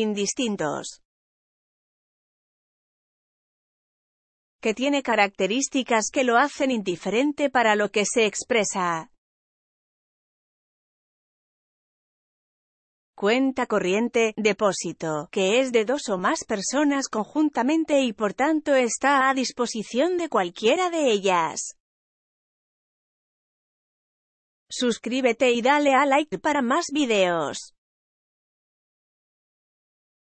indistintos. que tiene características que lo hacen indiferente para lo que se expresa. Cuenta corriente, depósito, que es de dos o más personas conjuntamente y por tanto está a disposición de cualquiera de ellas. Suscríbete y dale a like para más videos.